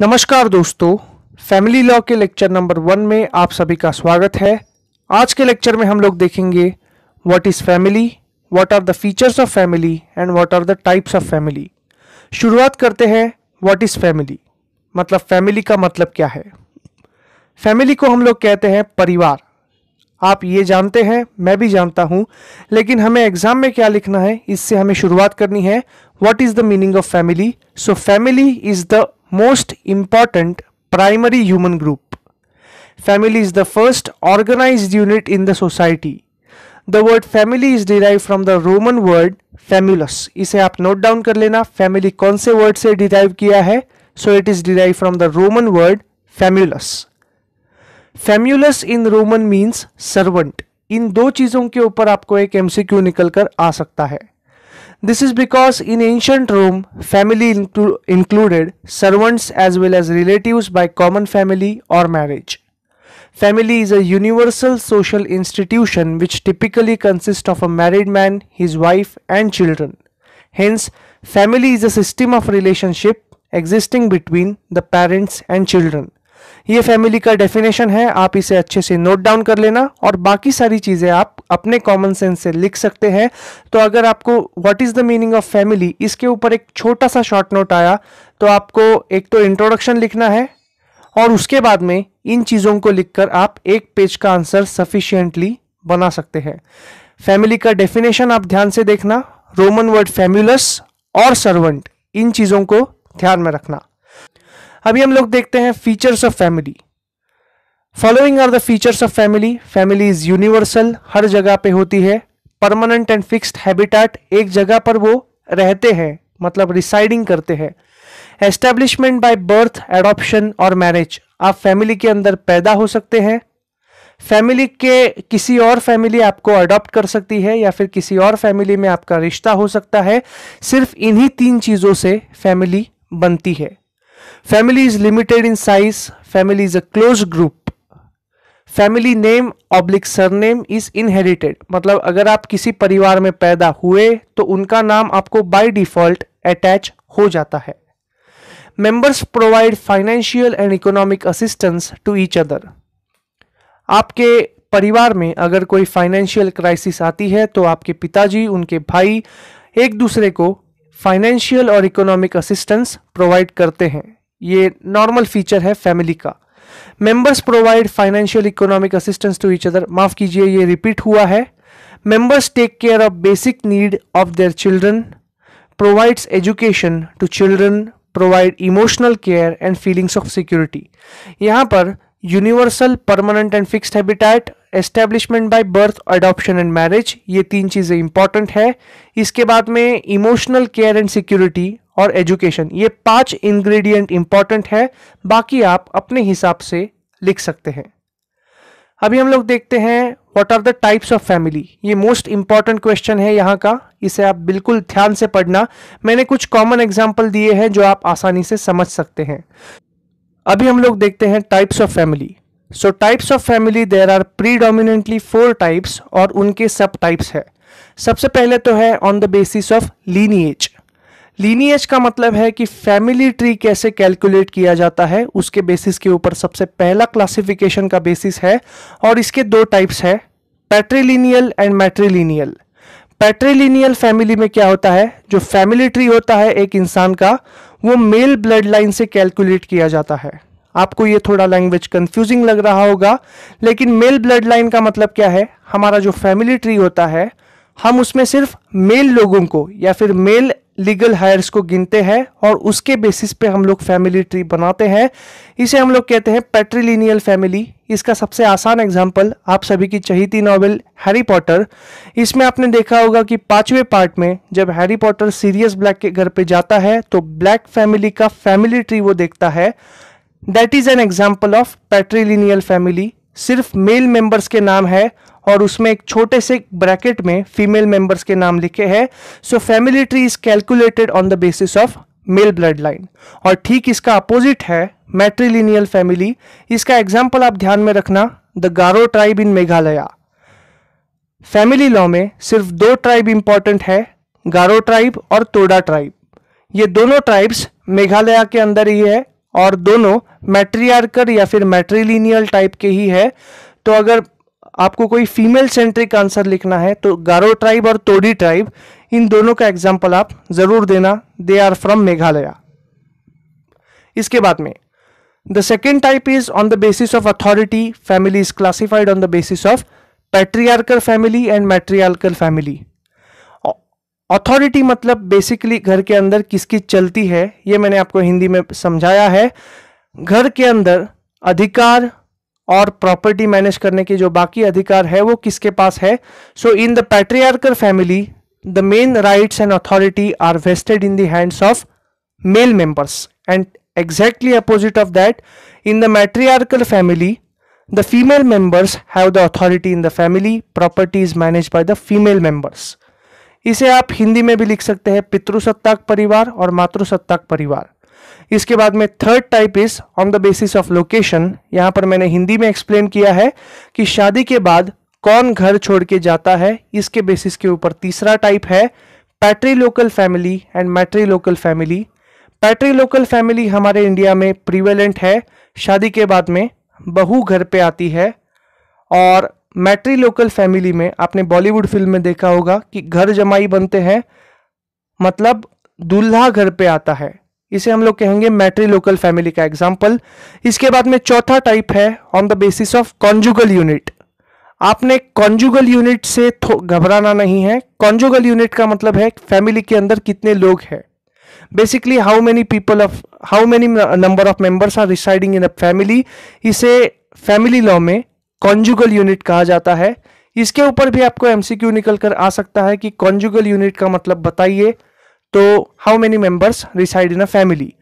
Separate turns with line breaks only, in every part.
नमस्कार दोस्तों family law के लेक्चर नंबर वन में आप सभी का स्वागत है आज के लेक्चर में हम लोग देखेंगे what is family what are the features of family and what are the types of family शुरुआत करते हैं व्हाट इज़ फैमिली मतलब फैमिली का मतलब क्या है फैमिली को हम लोग कहते हैं परिवार आप ये जानते हैं मैं भी जानता हूँ लेकिन हमें एग्जाम में क्या लिखना है इससे हमें शुरुआत करनी है what is the meaning of family so family is the most important primary human group. Family is the first organized unit in the society. The word family is derived from the Roman word famulus. इसे आप note down कर लेना family कौन से word से derive किया है So it is derived from the Roman word famulus. Famulus in Roman means servant. इन दो चीज़ों के ऊपर आपको एक एमसीक्यू निकल कर आ सकता है This is because in ancient Rome, family inclu included servants as well as relatives by common family or marriage. Family is a universal social institution which typically consists of a married man, his wife and children. Hence, family is a system of relationship existing between the parents and children. ये family का definition है आप इसे अच्छे से note down कर लेना और बाकी सारी चीज़ें आप अपने कॉमन सेंस से लिख सकते हैं तो अगर आपको what is the meaning of family इसके ऊपर एक छोटा सा शॉर्ट नोट आया तो आपको एक तो इंट्रोडक्शन लिखना है और उसके बाद में इन चीज़ों को लिखकर आप एक पेज का आंसर सफिशियंटली बना सकते हैं फैमिली का डेफिनेशन आप ध्यान से देखना रोमन वर्ड फैम्यूलस और सर्वेंट इन चीज़ों को ध्यान में रखना अभी हम लोग देखते हैं features of family following are the features of family family is universal हर जगह पे होती है परमानेंट एंड फिक्स्ड हैबिटेट एक जगह पर वो रहते हैं मतलब रिसाइडिंग करते हैं एस्टेब्लिशमेंट बाय बर्थ एडॉप्शन और मैरिज आप फैमिली के अंदर पैदा हो सकते हैं फैमिली के किसी और फैमिली आपको अडॉप्ट कर सकती है या फिर किसी और फैमिली में आपका रिश्ता हो सकता है सिर्फ इन्हीं तीन चीज़ों से फैमिली बनती है Family is limited in size. Family is a closed group. Family name oblique surname is inherited मतलब अगर आप किसी परिवार में पैदा हुए तो उनका नाम आपको बाई डिफॉल्ट अटैच हो जाता है members provide financial and economic assistance to each other आपके परिवार में अगर कोई फाइनेंशियल क्राइसिस आती है तो आपके पिताजी उनके भाई एक दूसरे को फाइनेंशियल और इकोनॉमिक असिस्टेंस प्रोवाइड करते हैं ये नॉर्मल फीचर है फैमिली का members provide financial economic assistance to each other माफ कीजिए ये रिपीट हुआ है members take care of basic need of their children provides education to children provide emotional care and feelings of security यहाँ पर universal permanent and fixed habitat establishment by birth adoption and marriage ये तीन चीज़ें important है इसके बाद में emotional care and security और एजुकेशन ये पांच इंग्रेडिएंट इंपॉर्टेंट है बाकी आप अपने हिसाब से लिख सकते हैं अभी हम लोग देखते हैं what are the types of family ये मोस्ट इंपॉर्टेंट क्वेश्चन है यहाँ का इसे आप बिल्कुल ध्यान से पढ़ना मैंने कुछ कॉमन एग्जाम्पल दिए हैं जो आप आसानी से समझ सकते हैं अभी हम लोग देखते हैं types of family so types of family there are predominantly four types और उनके सब टाइप्स है सबसे पहले तो है on the basis of lineage lineage का मतलब है कि फैमिली ट्री कैसे कैलकुलेट किया जाता है उसके बेसिस के ऊपर सबसे पहला क्लासिफिकेशन का बेसिस है और इसके दो टाइप्स है पैट्रीलिनियल एंड मैट्रीलिनियल पैट्रीलिनियल फैमिली में क्या होता है जो फैमिली ट्री होता है एक इंसान का वो मेल ब्लड लाइन से कैलकुलेट किया जाता है आपको ये थोड़ा लैंग्वेज कंफ्यूजिंग लग रहा होगा लेकिन मेल ब्लड लाइन का मतलब क्या है हमारा जो फैमिली ट्री होता है हम उसमें सिर्फ मेल लोगों को या फिर मेल लीगल हायर्स को गिनते हैं और उसके बेसिस पे हम लोग फैमिली ट्री बनाते हैं इसे हम लोग कहते हैं पेट्रीलिनियल फैमिली इसका सबसे आसान एग्जाम्पल आप सभी की चहीती नॉवेल हैरी पॉटर इसमें आपने देखा होगा कि पांचवें पार्ट में जब हैरी पॉटर सीरियस ब्लैक के घर पे जाता है तो ब्लैक फैमिली का फैमिली ट्री वो देखता है that is an example of patrilineal family सिर्फ मेल मेंबर्स के नाम है और उसमें एक छोटे से ब्रैकेट में फीमेल मेंबर्स के नाम लिखे हैं so family tree is calculated on the basis of male blood line और ठीक इसका अपोजिट है मैट्रिलिनियल फैमिली इसका एग्जाम्पल आप ध्यान में रखना the Garo tribe in Meghalaya family law में सिर्फ दो ट्राइब इंपॉर्टेंट है गारो ट्राइब और तोडा ट्राइब ये दोनों ट्राइब्स मेघालय के अंदर ही है और दोनों मैट्रियार्कर या फिर मैट्रिलिनियल टाइप के ही है तो अगर आपको कोई फीमेल सेंट्रिक आंसर लिखना है तो गारो ट्राइब और तोडी ट्राइब इन दोनों का एग्जाम्पल आप जरूर देना दे आर फ्रॉम मेघालय इसके बाद में the second type is on the basis of authority family is classified on the basis of patriarchal family and matriarchal family authority मतलब बेसिकली घर के अंदर किसकी चलती है ये मैंने आपको हिंदी में समझाया है घर के अंदर अधिकार और प्रॉपर्टी मैनेज करने के जो बाकी अधिकार है वो किसके पास है so in the patriarchal family the main rights and authority are vested in देंड्स hands of male members and exactly opposite of that in the matriarchal family the female members have the authority in the family property is manage by the female members इसे आप हिंदी में भी लिख सकते हैं पितृसत्ताक परिवार और मातृसत्ताक परिवार इसके बाद में third type is on the basis of location यहां पर मैंने हिंदी में एक्सप्लेन किया है कि शादी के बाद कौन घर छोड़ के जाता है इसके बेसिस के ऊपर तीसरा टाइप है patrilocal family and matrilocal family patrilocal family हमारे इंडिया में प्रिवेलेंट है शादी के बाद में बहू घर पे आती है और मैट्री लोकल फैमिली में आपने बॉलीवुड फिल्म में देखा होगा कि घर जमाई बनते हैं मतलब दूल्हा घर पे आता है इसे हम लोग कहेंगे मैट्री लोकल फैमिली का एग्जाम्पल इसके बाद में चौथा टाइप है on the basis of conjugal unit आपने कॉन्जुगल यूनिट से घबराना नहीं है कॉन्जुगल यूनिट का मतलब है फैमिली के अंदर कितने लोग हैं basically how many people of how many number of members are residing in a family इसे फैमिली लॉ में कॉन्जुगल यूनिट कहा जाता है इसके ऊपर भी आपको एमसीक्यू निकल कर आ सकता है कि कॉन्जुगल यूनिट का मतलब बताइए तो how many members reside in a family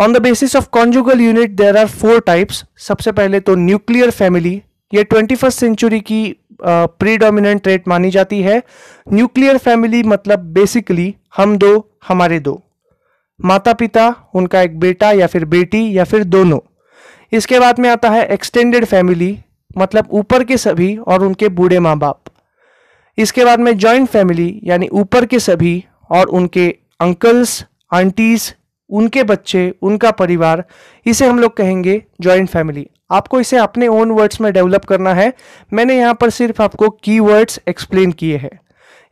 on the basis of conjugal unit there are four types सबसे पहले तो न्यूक्लियर फैमिली ये ट्वेंटी फर्स्ट सेंचुरी की प्रीडोमिनेंट रेट मानी जाती है न्यूक्लियर फैमिली मतलब बेसिकली हम दो हमारे दो माता पिता उनका एक बेटा या फिर बेटी या फिर दोनों इसके बाद में आता है एक्सटेंडेड फैमिली मतलब ऊपर के सभी और उनके बूढ़े माँ बाप इसके बाद में जॉइंट फैमिली यानी ऊपर के सभी और उनके अंकल्स आंटीज उनके बच्चे उनका परिवार इसे हम लोग कहेंगे जॉइंट फैमिली आपको इसे अपने ओन वर्ड्स में डेवलप करना है मैंने यहाँ पर सिर्फ आपको की वर्ड्स एक्सप्लेन किए हैं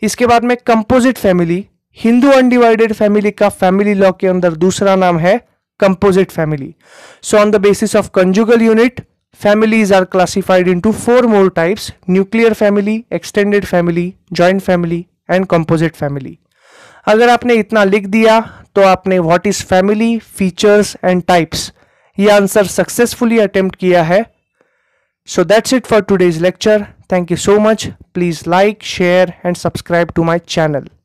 इसके बाद में composite family Hindu undivided family का फैमिली लॉ के अंदर दूसरा नाम है composite family so on the basis of conjugal unit Families are classified into four more types nuclear family, extended family, joint family, and composite family. अगर आपने इतना लिख दिया तो आपने what is family features and types ये answer successfully attempt किया है so that's it for today's lecture thank you so much please like share and subscribe to my channel